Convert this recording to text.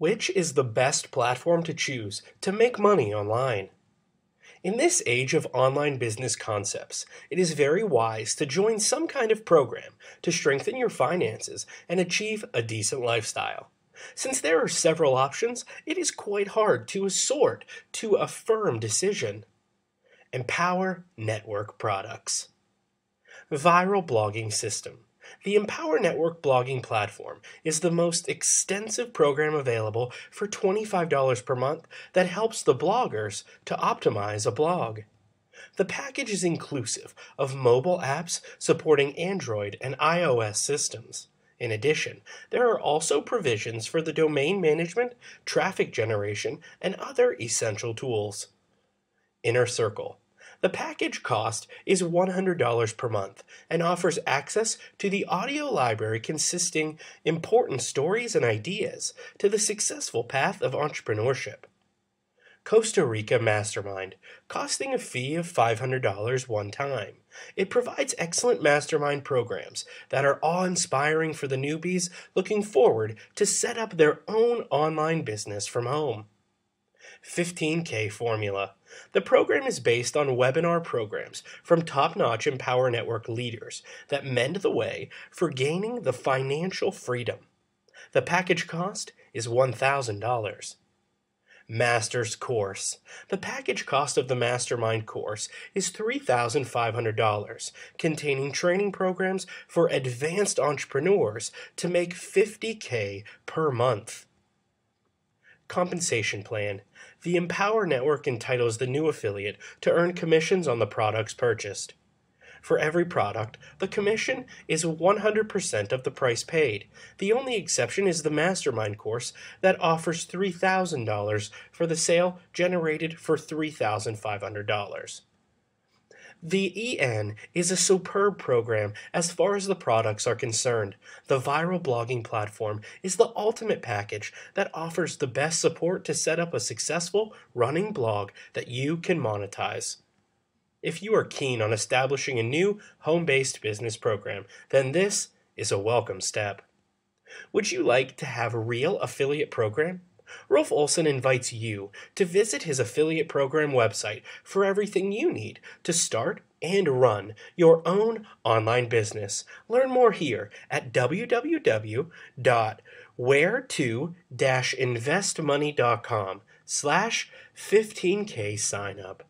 Which is the best platform to choose to make money online? In this age of online business concepts, it is very wise to join some kind of program to strengthen your finances and achieve a decent lifestyle. Since there are several options, it is quite hard to assort to a firm decision. Empower Network Products Viral Blogging System the Empower Network blogging platform is the most extensive program available for $25 per month that helps the bloggers to optimize a blog. The package is inclusive of mobile apps supporting Android and iOS systems. In addition, there are also provisions for the domain management, traffic generation, and other essential tools. Inner Circle the package cost is $100 per month and offers access to the audio library consisting important stories and ideas to the successful path of entrepreneurship. Costa Rica Mastermind, costing a fee of $500 one time. It provides excellent mastermind programs that are awe inspiring for the newbies looking forward to set up their own online business from home. 15K formula. The program is based on webinar programs from top notch Empower Network leaders that mend the way for gaining the financial freedom. The package cost is $1,000. Master's Course. The package cost of the Mastermind course is $3,500, containing training programs for advanced entrepreneurs to make 50K per month. Compensation Plan. The Empower Network entitles the new affiliate to earn commissions on the products purchased. For every product, the commission is 100% of the price paid. The only exception is the Mastermind course that offers $3,000 for the sale generated for $3,500. The EN is a superb program as far as the products are concerned. The viral blogging platform is the ultimate package that offers the best support to set up a successful running blog that you can monetize. If you are keen on establishing a new home based business program, then this is a welcome step. Would you like to have a real affiliate program? Rolf Olson invites you to visit his affiliate program website for everything you need to start and run your own online business. Learn more here at wwwwhere 2 investmoneycom slash 15k sign up.